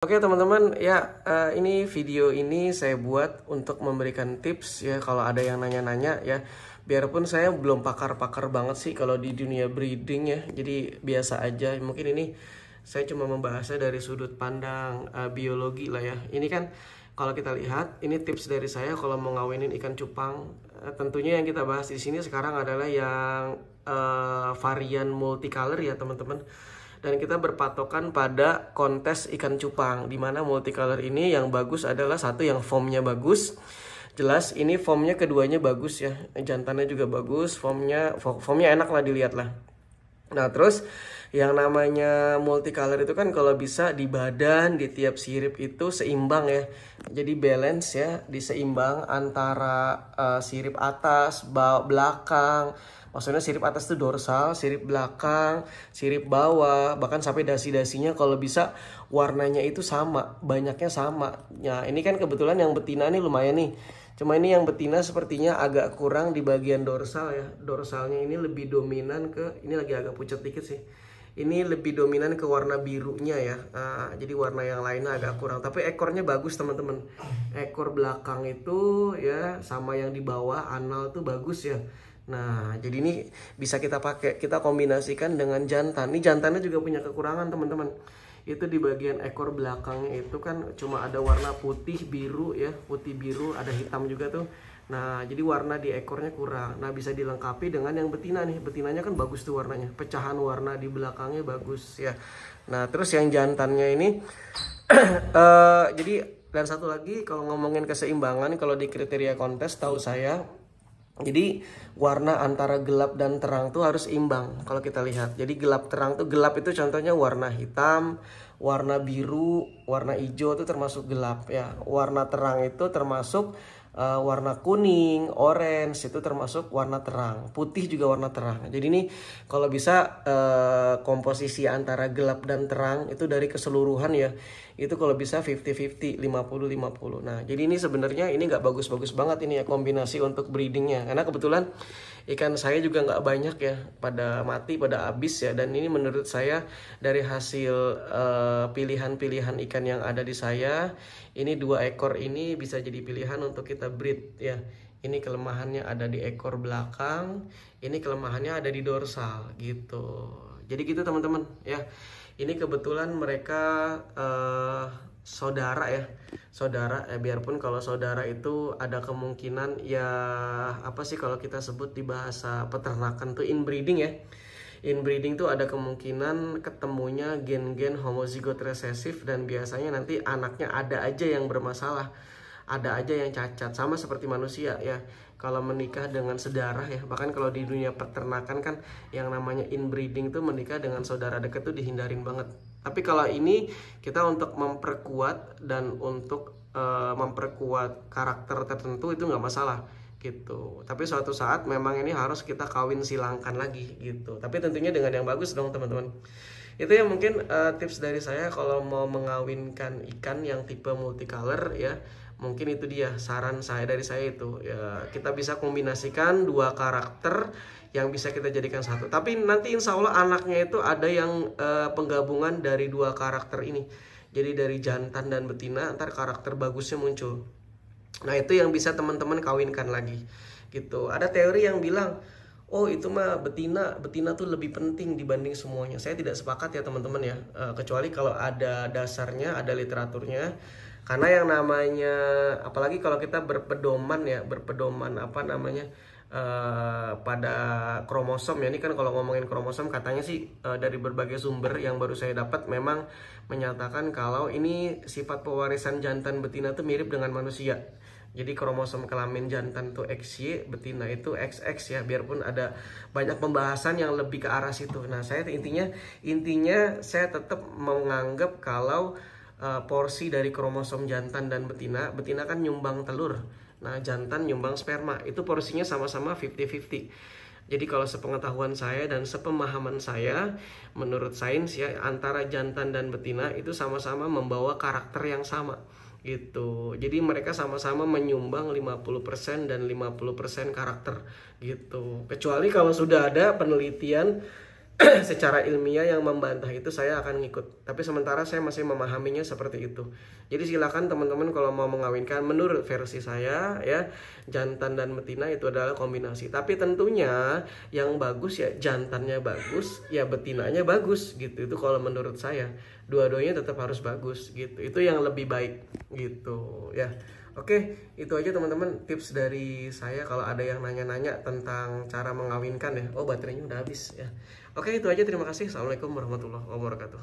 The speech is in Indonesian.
Oke teman-teman, ya uh, ini video ini saya buat untuk memberikan tips ya kalau ada yang nanya-nanya ya. Biarpun saya belum pakar-pakar banget sih kalau di dunia breeding ya, jadi biasa aja. Mungkin ini saya cuma membahasnya dari sudut pandang uh, biologi lah ya. Ini kan kalau kita lihat, ini tips dari saya kalau mau ngawinin ikan cupang. Uh, tentunya yang kita bahas di sini sekarang adalah yang uh, varian multicolor ya teman-teman dan kita berpatokan pada kontes ikan cupang di mana multicolor ini yang bagus adalah satu yang formnya bagus jelas ini formnya keduanya bagus ya jantannya juga bagus formnya formnya enak lah dilihat lah nah terus yang namanya multicolor itu kan kalau bisa di badan di tiap sirip itu seimbang ya jadi balance ya diseimbang antara uh, sirip atas bawah belakang maksudnya sirip atas itu dorsal, sirip belakang, sirip bawah, bahkan sampai dasi-dasinya kalau bisa warnanya itu sama, banyaknya sama. Nah, ini kan kebetulan yang betina nih lumayan nih. Cuma ini yang betina sepertinya agak kurang di bagian dorsal ya. Dorsalnya ini lebih dominan ke ini lagi agak pucat dikit sih ini lebih dominan ke warna birunya ya uh, jadi warna yang lainnya agak kurang tapi ekornya bagus teman-teman ekor belakang itu ya sama yang di bawah anal tuh bagus ya Nah, jadi ini bisa kita pakai, kita kombinasikan dengan jantan. Ini jantannya juga punya kekurangan, teman-teman itu di bagian ekor belakangnya itu kan cuma ada warna putih biru ya putih biru ada hitam juga tuh nah jadi warna di ekornya kurang nah bisa dilengkapi dengan yang betina nih betinanya kan bagus tuh warnanya pecahan warna di belakangnya bagus ya nah terus yang jantannya ini uh, jadi dan satu lagi kalau ngomongin keseimbangan kalau di kriteria kontes tahu saya jadi warna antara gelap dan terang tuh harus imbang kalau kita lihat. Jadi gelap terang tuh gelap itu contohnya warna hitam, warna biru, warna hijau itu termasuk gelap ya. Warna terang itu termasuk uh, warna kuning, orange itu termasuk warna terang, putih juga warna terang. Jadi ini kalau bisa uh, komposisi antara gelap dan terang itu dari keseluruhan ya. Itu kalau bisa 50-50, 50-50. Nah, jadi ini sebenarnya ini nggak bagus-bagus banget ini ya kombinasi untuk breedingnya. Karena kebetulan ikan saya juga nggak banyak ya pada mati, pada habis ya. Dan ini menurut saya dari hasil eh, pilihan-pilihan uh, ikan yang ada di saya, ini dua ekor ini bisa jadi pilihan untuk kita kita breed ya ini kelemahannya ada di ekor belakang ini kelemahannya ada di dorsal gitu jadi gitu teman-teman ya ini kebetulan mereka uh, saudara ya saudara eh, biarpun kalau saudara itu ada kemungkinan ya apa sih kalau kita sebut di bahasa peternakan tuh inbreeding ya inbreeding tuh ada kemungkinan ketemunya gen-gen homozigot resesif dan biasanya nanti anaknya ada aja yang bermasalah ada aja yang cacat sama seperti manusia ya kalau menikah dengan sedarah ya bahkan kalau di dunia peternakan kan yang namanya inbreeding tuh menikah dengan saudara dekat tuh dihindarin banget tapi kalau ini kita untuk memperkuat dan untuk uh, memperkuat karakter tertentu itu nggak masalah gitu tapi suatu saat memang ini harus kita kawin silangkan lagi gitu tapi tentunya dengan yang bagus dong teman-teman itu yang mungkin uh, tips dari saya kalau mau mengawinkan ikan yang tipe multicolor ya mungkin itu dia saran saya dari saya itu ya, kita bisa kombinasikan dua karakter yang bisa kita jadikan satu tapi nanti insya Allah anaknya itu ada yang uh, penggabungan dari dua karakter ini jadi dari jantan dan betina antar karakter bagusnya muncul nah itu yang bisa teman-teman kawinkan lagi gitu ada teori yang bilang oh itu mah betina betina tuh lebih penting dibanding semuanya saya tidak sepakat ya teman-teman ya eh, kecuali kalau ada dasarnya ada literaturnya karena yang namanya apalagi kalau kita berpedoman ya berpedoman apa namanya uh, pada kromosom ya ini kan kalau ngomongin kromosom katanya sih uh, dari berbagai sumber yang baru saya dapat memang menyatakan kalau ini sifat pewarisan jantan betina itu mirip dengan manusia jadi kromosom kelamin jantan itu XY, betina itu XX ya. Biarpun ada banyak pembahasan yang lebih ke arah situ. Nah, saya intinya intinya saya tetap menganggap kalau uh, porsi dari kromosom jantan dan betina. Betina kan nyumbang telur. Nah, jantan nyumbang sperma. Itu porsinya sama-sama 50-50. Jadi kalau sepengetahuan saya dan sepemahaman saya, menurut sains ya antara jantan dan betina itu sama-sama membawa karakter yang sama gitu. Jadi mereka sama-sama menyumbang 50% dan 50% karakter gitu. Kecuali kalau sudah ada penelitian secara ilmiah yang membantah itu saya akan ngikut. Tapi sementara saya masih memahaminya seperti itu. Jadi silakan teman-teman kalau mau mengawinkan menurut versi saya ya, jantan dan betina itu adalah kombinasi. Tapi tentunya yang bagus ya jantannya bagus, ya betinanya bagus gitu. Itu kalau menurut saya, dua-duanya tetap harus bagus gitu. Itu yang lebih baik gitu ya. Oke, itu aja teman-teman tips dari saya kalau ada yang nanya-nanya tentang cara mengawinkan ya. Oh, baterainya udah habis ya. Oke, itu aja terima kasih. Assalamualaikum warahmatullahi wabarakatuh.